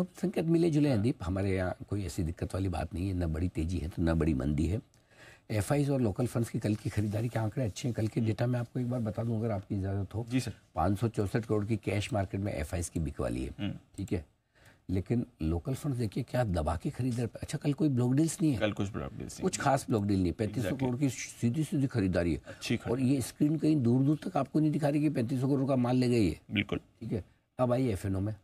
तो संकेत मिले जुले हैं दीप हमारे यहाँ कोई ऐसी दिक्कत वाली बात नहीं है ना बड़ी तेजी है तो ना बड़ी मंदी है एफ और लोकल फंड्स की कल की खरीदारी के आंकड़े अच्छे हैं कल के डेटा मैं आपको एक बार बता दूं अगर आपकी इजाजत हो जी सर पाँच करोड़ की कैश मार्केट में एफ की बिकवाली है हम्म। ठीक है लेकिन लोकल फंड देखिए क्या दबा के खरीद अच्छा कल कोई ब्लॉक डील्स नहीं है कल कुछ ब्लॉक डील्स कुछ खास ब्लॉक डील नहीं पैंतीस सौ करोड़ की सीधी सीधी खरीदारी है अच्छी और ये स्क्रीन कहीं दूर दूर तक आपको नहीं दिखा रही कि पैंतीस करोड़ का माल ले गई है बिल्कुल ठीक है अब आइए एफ में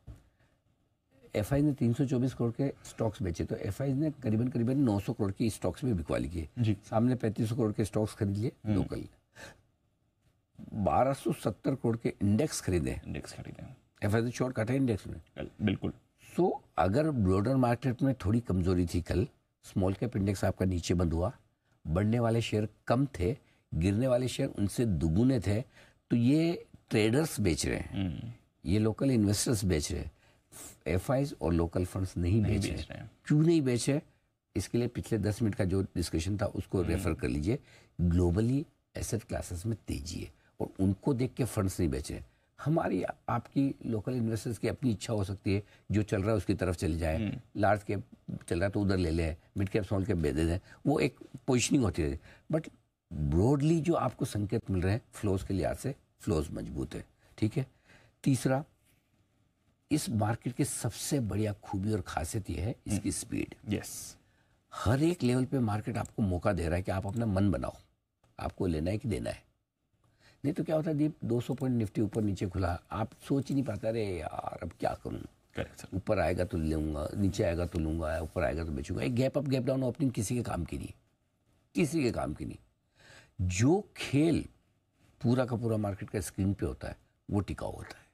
एफ ने 324 करोड़ के स्टॉक्स बेचे तो एफ ने करीबन करीबन 900 करोड़ के स्टॉक्स भी बिकवा लिए सामने 3500 करोड़ के स्टॉक्स खरीद लिए लोकल हम्म। 1270 करोड़ के इंडेक्स खरीदे इंडेक्स खरीदे F I short cut index में बिल्कुल सो so, अगर ब्रोडर मार्केट में थोड़ी कमजोरी थी कल स्मॉल कैप इंडेक्स आपका नीचे बंद हुआ बढ़ने वाले शेयर कम थे गिरने वाले शेयर उनसे दुगुने थे तो ये ट्रेडर्स बेच रहे हैं हम्म। ये लोकल इन्वेस्टर्स बेच रहे हैं एफ और लोकल फंड्स नहीं, नहीं बेच रहे हैं क्यों नहीं रहे इसके लिए पिछले दस मिनट का जो डिस्कशन था उसको रेफर हम्म। कर लीजिए ग्लोबली एसेट क्लासेस में तेजी है और उनको देख के फंड्स नहीं रहे हमारी आपकी लोकल इन्वेस्टर्स की अपनी इच्छा हो सकती है जो चल रहा है उसकी तरफ चले जाए लार्ज हम्म। कैप चल रहा है तो उधर ले लें मिड कैप स्मॉल कैप दे दें वो एक पोजिशनिंग होती है बट ब्रॉडली जो आपको संकेत मिल रहे हैं फ्लोज के लिहाज से फ्लोज मजबूत है ठीक है तीसरा इस मार्केट की सबसे बढ़िया खूबी और खासियत यह है इसकी स्पीड हम्म। यस हर एक लेवल पे मार्केट आपको मौका दे रहा है कि आप अपना मन बनाओ आपको लेना है कि देना है नहीं तो क्या होता है दीप 200 पॉइंट निफ्टी ऊपर नीचे खुला आप सोच ही नहीं पाता अरे यार अब क्या करूँ ऊपर आएगा तो लूंगा नीचे आएगा तो लूंगा ऊपर आएगा तो बेचूंगा एक gap up gap down opening किसी के काम की नहीं किसी के काम की नहीं जो खेल पूरा का पूरा मार्केट का स्क्रीन पे होता है वो टिकाऊ होता है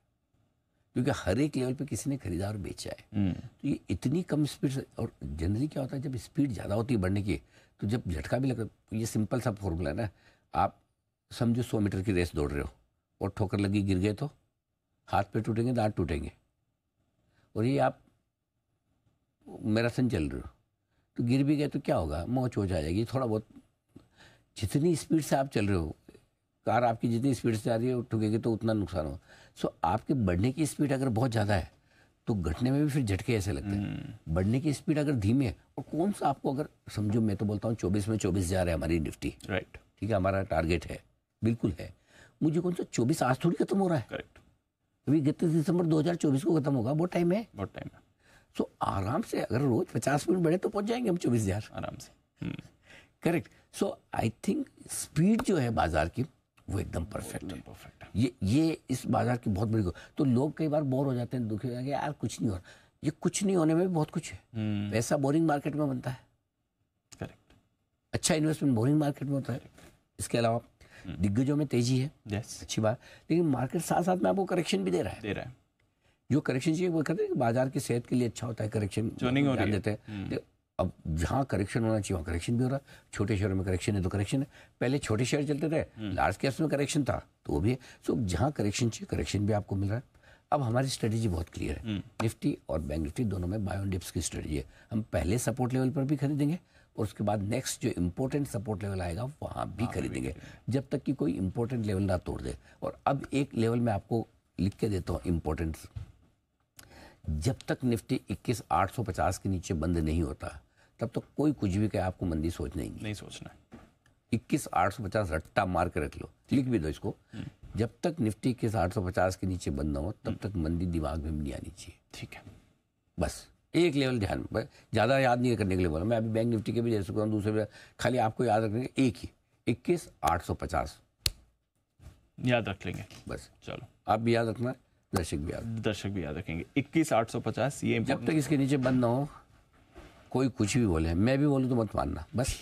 क्योंकि हर एक लेवल पे किसी ने खरीदा और बेचा है हम्म। तो ये इतनी कम स्पीड और जनरली क्या होता है जब स्पीड ज़्यादा होती है बढ़ने की तो जब झटका भी लगता तो है ये सिंपल सा फॉर्मूला है ना आप समझो सौ मीटर की रेस दौड़ रहे हो और ठोकर लगी गिर गए तो हाथ पे टूटेंगे दांत टूटेंगे और ये आप मैराथन चल रहे हो तो गिर भी गए तो क्या होगा वोच हो जाएगी थोड़ा बहुत जितनी स्पीड से आप चल रहे हो कार आपकी जितनी स्पीड से जा रही है ठुकेगी तो उतना नुकसान होगा सो आपके बढ़ने की स्पीड अगर बहुत ज़्यादा है तो घटने में भी फिर झटके ऐसे लगते हैं हम्म। बढ़ने की स्पीड अगर धीमी है और कौन सा आपको अगर समझो मैं तो बोलता हूँ चौबीस में चौबीस जा रहा है हमारी निफ्टी राइट ठीक है हमारा टारगेट है बिल्कुल है मुझे कौन सा चौबीस आज थोड़ी खत्म हो रहा है करेक्ट अभी इकतीस दिसंबर चौबीस को खत्म होगा बहुत टाइम है बहुत टाइम है सो आराम से अगर रोज पचास मिनट बढ़े तो पहुंच जाएंगे हम चौबीस हजार आराम से correct so I think speed जो है बाजार की वो एकदम परफेक्ट है परफेक्ट ये ये इस बाजार की बहुत बड़ी तो लोग कई बार बोर हो जाते हैं दुखी हो जाते हैं यार कुछ नहीं हो रहा ये कुछ नहीं होने में भी बहुत कुछ है हम्म। पैसा बोरिंग मार्केट में बनता है करेक्ट अच्छा इन्वेस्टमेंट बोरिंग मार्केट में होता है इसके अलावा हम्म। दिग्गजों में तेजी है अच्छी बात लेकिन मार्केट साथ साथ में आपको करेक्शन भी दे रहा है दे रहा है जो करेक्शन चाहिए वो कहते हैं बाजार की सेहत के लिए अच्छा होता है करेक्शन हो रही देते हैं हम्म। अब जहाँ करेक्शन होना चाहिए वहाँ करेक्शन भी हो रहा है छोटे शहरों में करेक्शन है तो करेक्शन है पहले छोटे शहर चलते थे लार्ज हम्म। कैप्स में करेक्शन था तो वो भी है सो जहाँ करेक्शन चाहिए करेक्शन भी आपको मिल रहा है अब हमारी स्ट्रेटेजी बहुत क्लियर है निफ्टी हम्म। और बैंक निफ्टी दोनों में बायो डिप्स की स्ट्रेटेजी है हम पहले सपोर्ट लेवल पर भी खरीदेंगे और उसके बाद नेक्स्ट जो इम्पोर्टेंट सपोर्ट लेवल आएगा वहाँ भी खरीदेंगे जब तक कि कोई इम्पोर्टेंट लेवल ना तोड़ दे और अब एक लेवल में आपको लिख के देता हूँ इम्पोर्टेंट जब तक निफ्टी इक्कीस आठ सौ पचास के नीचे बंद नहीं होता तब तक तो कोई कुछ भी कहे आपको मंदी सोच नहीं नहीं सोचना इक्कीस आठ सौ पचास रट्टा मार के रख लो लिख भी दो इसको हम्म। जब तक निफ्टी इक्कीस आठ सौ पचास के नीचे बंद ना हो तब हम्म। तक मंदी दिमाग में नहीं आनी चाहिए ठीक है बस एक लेवल ध्यान ज़्यादा याद नहीं करने के लिए बोला मैं अभी बैंक निफ्टी के भी जैसे करूँ दूसरे खाली आपको याद रखने एक ही इक्कीस आठ सौ पचास याद रख लेंगे बस चलो आप भी याद रखना दर्शक भी याद दर्शक भी याद रखेंगे इक्कीस आठ सौ पचास ये जब तक इसके नीचे बंद ना हो कोई कुछ भी बोले मैं भी बोलूँ तो मत मानना बस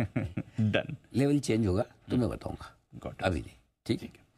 डन लेवल चेंज होगा तो मैं बताऊँगा अभी नहीं ठीक है